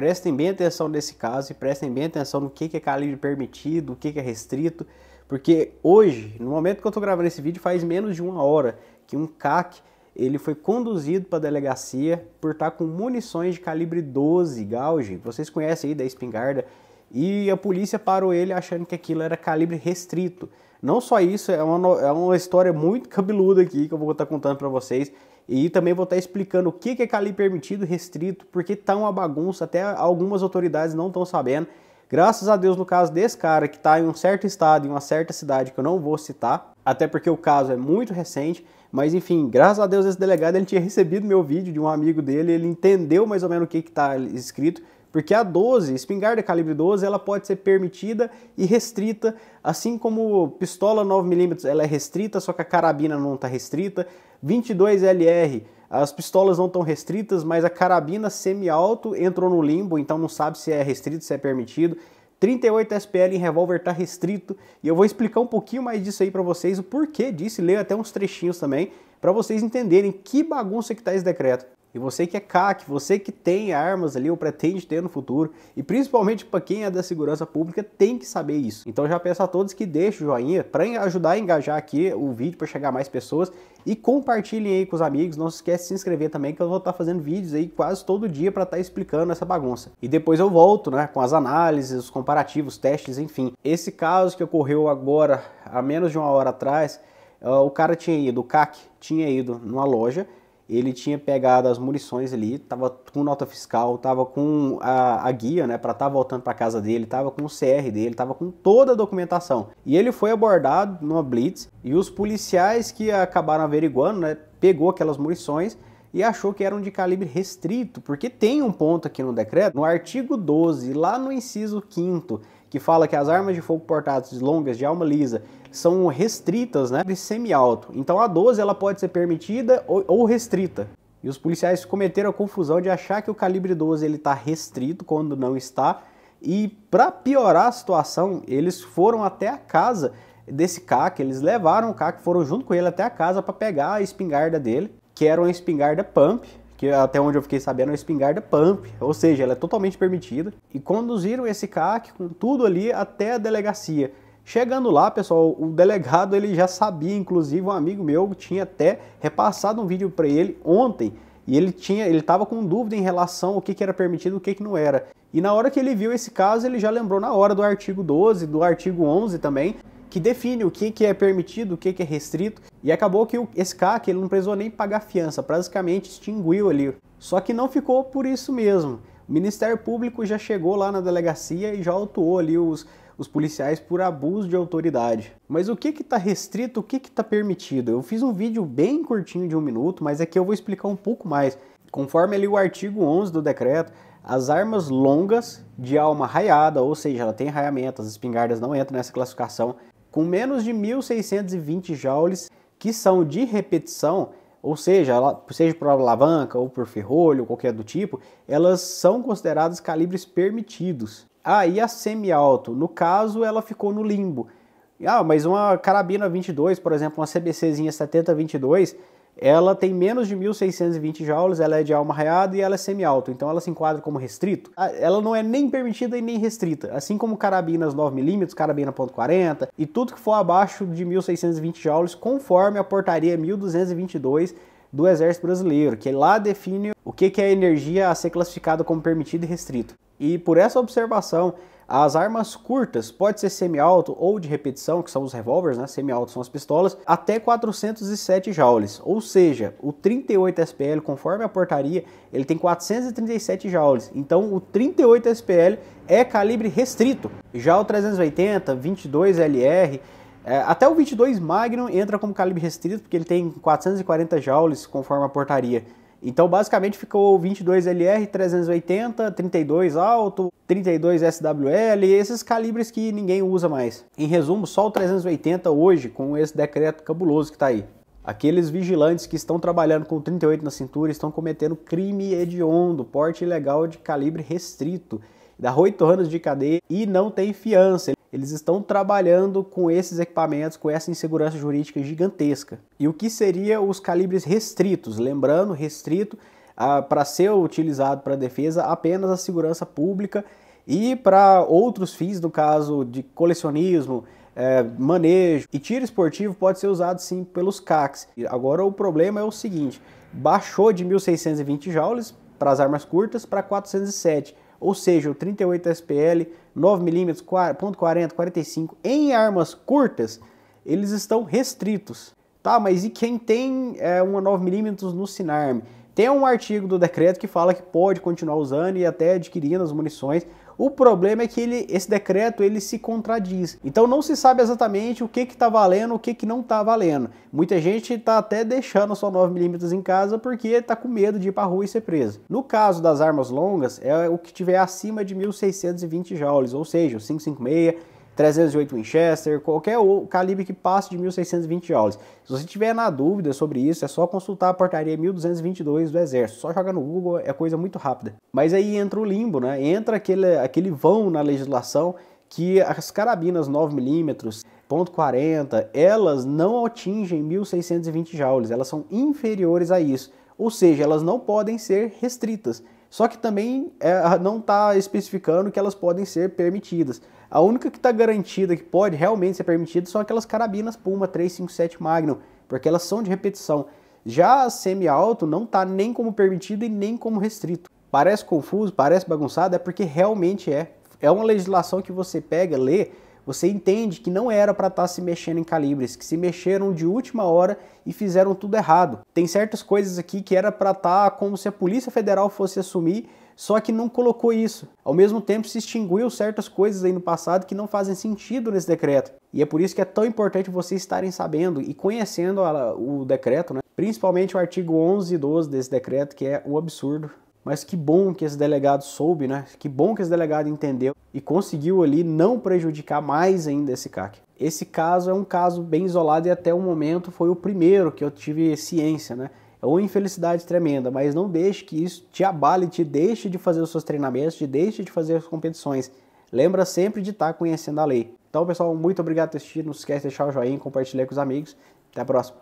Prestem bem atenção nesse caso e prestem bem atenção no que, que é calibre permitido, o que, que é restrito, porque hoje, no momento que eu estou gravando esse vídeo, faz menos de uma hora que um CAC ele foi conduzido para a delegacia por estar tá com munições de calibre 12 Gauge, vocês conhecem aí da espingarda, e a polícia parou ele achando que aquilo era calibre restrito. Não só isso, é uma, é uma história muito cabeluda aqui que eu vou estar tá contando para vocês, e também vou estar explicando o que é cali permitido, restrito, porque tá uma bagunça, até algumas autoridades não estão sabendo. Graças a Deus, no caso desse cara que está em um certo estado, em uma certa cidade que eu não vou citar, até porque o caso é muito recente, mas enfim, graças a Deus esse delegado ele tinha recebido meu vídeo de um amigo dele, ele entendeu mais ou menos o que está escrito, porque a 12, espingarda calibre 12, ela pode ser permitida e restrita, assim como pistola 9mm ela é restrita, só que a carabina não está restrita, 22LR, as pistolas não estão restritas, mas a carabina semi-alto entrou no limbo, então não sabe se é restrito, se é permitido. 38 SPL em revólver está restrito e eu vou explicar um pouquinho mais disso aí para vocês, o porquê disso, e leio até uns trechinhos também, para vocês entenderem que bagunça que está esse decreto. E você que é CAC, você que tem armas ali ou pretende ter no futuro, e principalmente para quem é da segurança pública, tem que saber isso. Então já peço a todos que deixem o joinha para ajudar a engajar aqui o vídeo para chegar a mais pessoas e compartilhem aí com os amigos. Não se esquece de se inscrever também que eu vou estar tá fazendo vídeos aí quase todo dia para estar tá explicando essa bagunça. E depois eu volto, né, com as análises, os comparativos, testes, enfim. Esse caso que ocorreu agora, há menos de uma hora atrás, ah, o cara tinha ido, o CAC tinha ido numa loja ele tinha pegado as munições ali, tava com nota fiscal, tava com a, a guia, né, para estar tá voltando para casa dele, tava com o CR dele, tava com toda a documentação. E ele foi abordado numa blitz e os policiais que acabaram averiguando, né, pegou aquelas munições e achou que eram de calibre restrito, porque tem um ponto aqui no decreto, no artigo 12, lá no inciso 5 que fala que as armas de fogo portáteis longas de alma lisa são restritas, né, de semi-alto. Então a 12 ela pode ser permitida ou, ou restrita. E os policiais cometeram a confusão de achar que o calibre 12 ele está restrito quando não está. E para piorar a situação, eles foram até a casa desse CAC, eles levaram o CAC, foram junto com ele até a casa para pegar a espingarda dele, que era uma espingarda pump, que até onde eu fiquei sabendo é espingarda pump, ou seja, ela é totalmente permitida. E conduziram esse CAC com tudo ali até a delegacia. Chegando lá, pessoal, o delegado ele já sabia, inclusive um amigo meu tinha até repassado um vídeo para ele ontem e ele tinha, ele estava com dúvida em relação ao que, que era permitido e o que, que não era. E na hora que ele viu esse caso, ele já lembrou na hora do artigo 12, do artigo 11 também, que define o que, que é permitido, o que, que é restrito. E acabou que o CAC ele não precisou nem pagar fiança, basicamente extinguiu ali. Só que não ficou por isso mesmo. O Ministério Público já chegou lá na delegacia e já autuou ali os, os policiais por abuso de autoridade. Mas o que está restrito, o que está permitido? Eu fiz um vídeo bem curtinho de um minuto, mas aqui é eu vou explicar um pouco mais. Conforme ali o artigo 11 do decreto, as armas longas de alma raiada, ou seja, ela tem raiamento, as espingardas não entram nessa classificação, com menos de 1.620 joules que são de repetição, ou seja, seja por alavanca ou por ferrolho, qualquer do tipo, elas são consideradas calibres permitidos. Ah, e a semi-alto, no caso, ela ficou no limbo. Ah, mas uma carabina 22, por exemplo, uma CBCzinha 7022, ela tem menos de 1.620 joules, ela é de alma raiada e ela é semi-alto, então ela se enquadra como restrito. Ela não é nem permitida e nem restrita, assim como carabinas 9mm, carabina .40 e tudo que for abaixo de 1.620 joules, conforme a portaria 1222 do Exército Brasileiro, que lá define o que é energia a ser classificada como permitida e restrito. E por essa observação, as armas curtas, pode ser semi-alto ou de repetição, que são os revólveres, né? Semi-alto são as pistolas, até 407 joules, ou seja, o 38 SPL, conforme a portaria, ele tem 437 joules. Então, o 38 SPL é calibre restrito. Já o 380, 22 LR, até o 22 Magnum entra como calibre restrito, porque ele tem 440 joules, conforme a portaria. Então, basicamente, ficou 22LR 380, 32 alto, 32 SWL, esses calibres que ninguém usa mais. Em resumo, só o 380 hoje, com esse decreto cabuloso que está aí. Aqueles vigilantes que estão trabalhando com 38 na cintura estão cometendo crime hediondo, porte ilegal de calibre restrito, dá 8 anos de cadeia e não tem fiança eles estão trabalhando com esses equipamentos, com essa insegurança jurídica gigantesca. E o que seria os calibres restritos? Lembrando, restrito ah, para ser utilizado para defesa apenas a segurança pública e para outros fins, no caso de colecionismo, é, manejo e tiro esportivo pode ser usado sim pelos CACs. Agora o problema é o seguinte, baixou de 1620 joules para as armas curtas para 407 ou seja, o 38 SPL 9mm, 40, 45 em armas curtas, eles estão restritos. Tá, mas e quem tem é, uma 9mm no Sinarm? Tem um artigo do decreto que fala que pode continuar usando e até adquirindo as munições o problema é que ele, esse decreto ele se contradiz. Então não se sabe exatamente o que está valendo, o que, que não está valendo. Muita gente está até deixando sua 9mm em casa porque está com medo de ir para rua e ser preso. No caso das armas longas, é o que tiver acima de 1620 joules, ou seja, o 556 308 Winchester, qualquer calibre que passe de 1620 joules. Se você tiver na dúvida sobre isso, é só consultar a portaria 1222 do Exército. Só joga no Google, é coisa muito rápida. Mas aí entra o limbo, né? Entra aquele, aquele vão na legislação que as carabinas 9mm, .40, elas não atingem 1620 joules, elas são inferiores a isso. Ou seja, elas não podem ser restritas. Só que também é, não está especificando que elas podem ser permitidas. A única que está garantida que pode realmente ser permitida são aquelas carabinas Puma 357 Magnum, porque elas são de repetição. Já a semi-alto não está nem como permitido e nem como restrito. Parece confuso, parece bagunçado, é porque realmente é. É uma legislação que você pega, lê, você entende que não era para estar tá se mexendo em calibres, que se mexeram de última hora e fizeram tudo errado. Tem certas coisas aqui que era para estar tá como se a Polícia Federal fosse assumir, só que não colocou isso. Ao mesmo tempo, se extinguiu certas coisas aí no passado que não fazem sentido nesse decreto. E é por isso que é tão importante vocês estarem sabendo e conhecendo o decreto, né? principalmente o artigo 11 e 12 desse decreto, que é o absurdo mas que bom que esse delegado soube, né? Que bom que esse delegado entendeu e conseguiu ali não prejudicar mais ainda esse CAC. Esse caso é um caso bem isolado e até o momento foi o primeiro que eu tive ciência, né? É uma infelicidade tremenda, mas não deixe que isso te abale, te deixe de fazer os seus treinamentos, te deixe de fazer as competições. Lembra sempre de estar conhecendo a lei. Então, pessoal, muito obrigado por assistir. Não esquece de deixar o joinha, compartilhar com os amigos. Até a próxima.